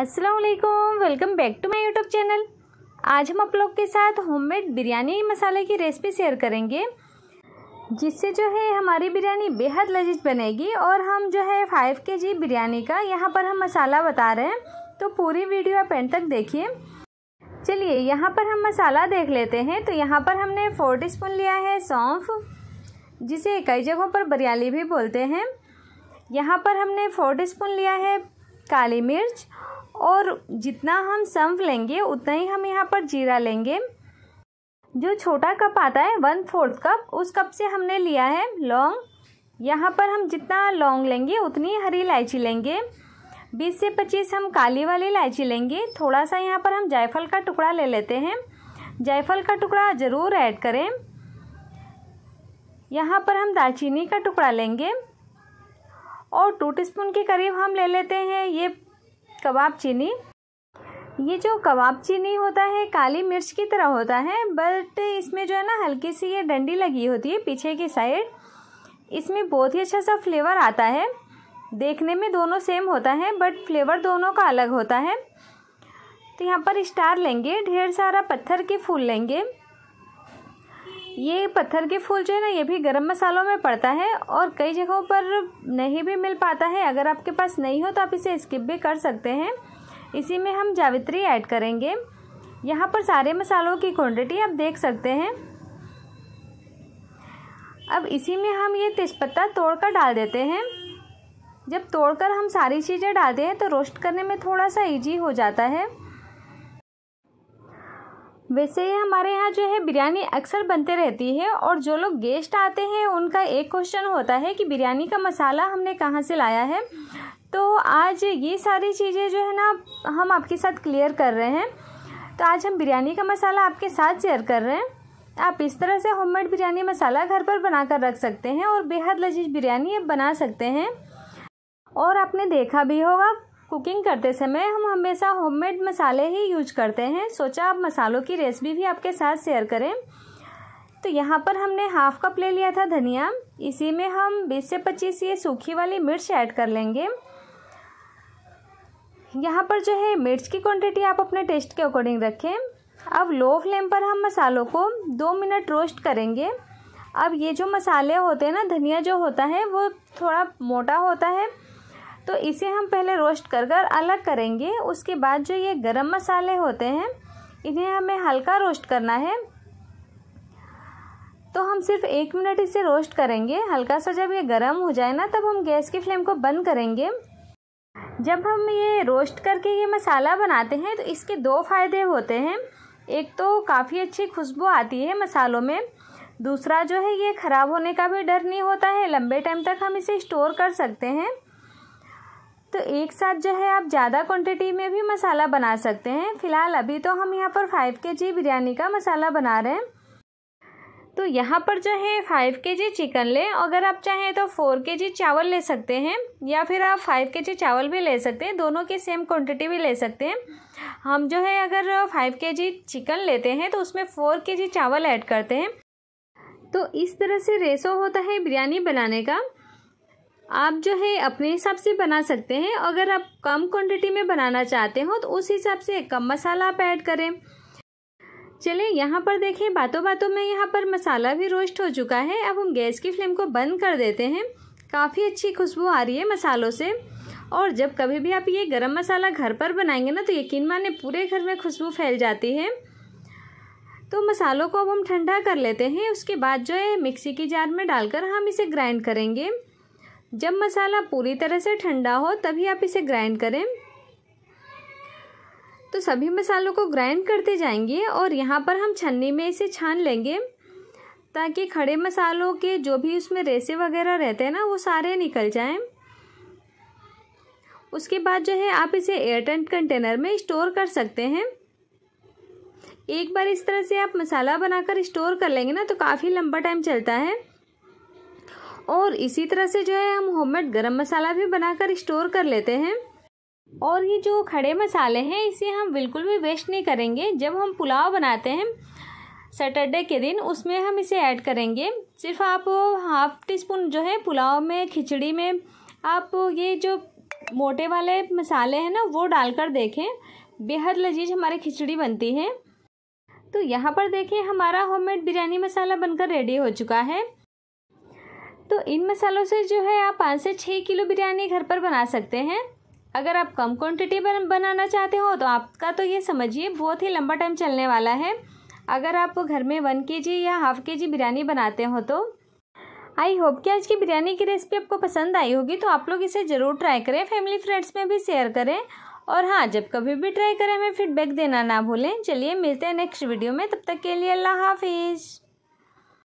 Aslam welcome back to my YouTube channel आज हम आप लोग के साथ होममेड बिरयानी मसाले की रेसिपी शेयर करेंगे जिससे जो है हमारी बिरयानी बेहद लजीज बनेगी और हम जो है फाइव के जी बिरयानी का यहाँ पर हम मसाला बता रहे हैं तो पूरी वीडियो आप एंड तक देखिए चलिए यहाँ पर हम मसाला देख लेते हैं तो यहाँ पर हमने फोर टी स्पून लिया है सौंफ जिसे कई जगहों पर बरियाली भी बोलते हैं यहाँ पर हमने फोर टी स्पून लिया है काली मिर्च और जितना हम सौंफ लेंगे उतना ही हम यहाँ पर जीरा लेंगे जो छोटा कप आता है वन फोर्थ कप उस कप से हमने लिया है लौंग यहाँ पर हम जितना लौंग लेंगे उतनी हरी इलायची लेंगे बीस से पच्चीस हम काली वाली इलायची लेंगे थोड़ा सा यहाँ पर हम जायफल का टुकड़ा ले लेते हैं जायफल का टुकड़ा ज़रूर ऐड करें यहाँ पर हम दालचीनी का टुकड़ा लेंगे और टू टीस्पून के करीब हम ले लेते हैं ये कबाब चीनी ये जो कबाब चीनी होता है काली मिर्च की तरह होता है बट इसमें जो है ना हल्की सी ये डंडी लगी होती है पीछे की साइड इसमें बहुत ही अच्छा सा फ्लेवर आता है देखने में दोनों सेम होता है बट फ्लेवर दोनों का अलग होता है तो यहाँ पर स्टार लेंगे ढेर सारा पत्थर के फूल लेंगे ये पत्थर के फूल जो है ना ये भी गरम मसालों में पड़ता है और कई जगहों पर नहीं भी मिल पाता है अगर आपके पास नहीं हो तो आप इसे स्किप भी कर सकते हैं इसी में हम जावित्री ऐड करेंगे यहाँ पर सारे मसालों की क्वांटिटी आप देख सकते हैं अब इसी में हम ये तेज़पत्ता तोड़कर डाल देते हैं जब तोड़कर हम सारी चीज़ें डालते हैं तो रोस्ट करने में थोड़ा सा ईजी हो जाता है वैसे हमारे यहाँ जो है बिरयानी अक्सर बनते रहती है और जो लोग गेस्ट आते हैं उनका एक क्वेश्चन होता है कि बिरयानी का मसाला हमने कहाँ से लाया है तो आज ये सारी चीज़ें जो है ना हम आपके साथ क्लियर कर रहे हैं तो आज हम बिरयानी का मसाला आपके साथ शेयर कर रहे हैं आप इस तरह से होममेड बिरयानी मसाला घर पर बना कर रख सकते हैं और बेहद लजीज बिरयानी आप बना सकते हैं और आपने देखा भी होगा कुकिंग करते समय हम हमेशा होममेड मसाले ही यूज करते हैं सोचा आप मसालों की रेसिपी भी आपके साथ शेयर करें तो यहाँ पर हमने हाफ कप ले लिया था धनिया इसी में हम 20 से 25 ये सूखी वाली मिर्च ऐड कर लेंगे यहाँ पर जो है मिर्च की क्वांटिटी आप अपने टेस्ट के अकॉर्डिंग रखें अब लो फ्लेम पर हम मसालों को दो मिनट रोस्ट करेंगे अब ये जो मसाले होते हैं ना धनिया जो होता है वो थोड़ा मोटा होता है तो इसे हम पहले रोस्ट कर कर अलग करेंगे उसके बाद जो ये गरम मसाले होते हैं इन्हें हमें हल्का रोस्ट करना है तो हम सिर्फ एक मिनट इसे रोस्ट करेंगे हल्का सा जब ये गर्म हो जाए ना तब हम गैस की फ्लेम को बंद करेंगे जब हम ये रोस्ट करके ये मसाला बनाते हैं तो इसके दो फायदे होते हैं एक तो काफ़ी अच्छी खुशबू आती है मसालों में दूसरा जो है ये ख़राब होने का भी डर नहीं होता है लंबे टाइम तक हम इसे स्टोर कर सकते हैं तो एक साथ जो है आप ज़्यादा क्वांटिटी में भी मसाला बना सकते हैं फ़िलहाल अभी तो हम यहाँ पर फाइव के जी बिरयानी का मसाला बना रहे हैं तो यहाँ पर जो है फाइव के जी चिकन लें अगर आप चाहें तो फोर के जी चावल ले सकते हैं या फिर आप फाइव के जी चावल भी ले सकते हैं दोनों की सेम क्वांटिटी भी ले सकते हैं हम जो है अगर फाइव के जी चिकन लेते हैं तो उसमें फोर के जी चावल ऐड करते हैं तो इस तरह से रेसो होता है बिरयानी बनाने का आप जो है अपने हिसाब से बना सकते हैं अगर आप कम क्वांटिटी में बनाना चाहते हो तो उस हिसाब से कम मसाला आप ऐड करें चलिए यहाँ पर देखें बातों बातों में यहाँ पर मसाला भी रोस्ट हो चुका है अब हम गैस की फ्लेम को बंद कर देते हैं काफ़ी अच्छी खुशबू आ रही है मसालों से और जब कभी भी आप ये गरम मसाला घर पर बनाएंगे ना तो यकीन माने पूरे घर में खुशबू फैल जाती है तो मसालों को अब हम ठंडा कर लेते हैं उसके बाद जो है मिक्सी की जार में डालकर हम इसे ग्राइंड करेंगे जब मसाला पूरी तरह से ठंडा हो तभी आप इसे ग्राइंड करें तो सभी मसालों को ग्राइंड करते जाएंगे और यहाँ पर हम छन्नी में इसे छान लेंगे ताकि खड़े मसालों के जो भी उसमें रेसे वगैरह रहते हैं ना वो सारे निकल जाएं उसके बाद जो है आप इसे एयरटाइट कंटेनर में स्टोर कर सकते हैं एक बार इस तरह से आप मसाला बनाकर स्टोर कर लेंगे ना तो काफ़ी लंबा टाइम चलता है और इसी तरह से जो है हम होममेड गरम मसाला भी बनाकर स्टोर कर लेते हैं और ये जो खड़े मसाले हैं इसे हम बिल्कुल भी वेस्ट नहीं करेंगे जब हम पुलाव बनाते हैं सैटरडे के दिन उसमें हम इसे ऐड करेंगे सिर्फ आप हाफ टी स्पून जो है पुलाव में खिचड़ी में आप ये जो मोटे वाले मसाले हैं ना वो डालकर देखें बेहद लजीज हमारी खिचड़ी बनती है तो यहाँ पर देखें हमारा होममेड बिरयानी मसाला बनकर रेडी हो चुका है तो इन मसालों से जो है आप पाँच से छः किलो बिरयानी घर पर बना सकते हैं अगर आप कम क्वांटिटी बनाना चाहते हो तो आपका तो ये समझिए बहुत ही लंबा टाइम चलने वाला है अगर आप घर में वन के जी या हाफ़ के जी बिरयानी बनाते हो तो आई होप कि आज की बिरयानी की रेसिपी आपको पसंद आई होगी तो आप लोग इसे ज़रूर ट्राई करें फैमिली फ्रेंड्स में भी शेयर करें और हाँ जब कभी भी ट्राई करें हमें फीडबैक देना ना भूलें चलिए मिलते हैं नेक्स्ट वीडियो में तब तक के लिए अल्लाह हाफिज़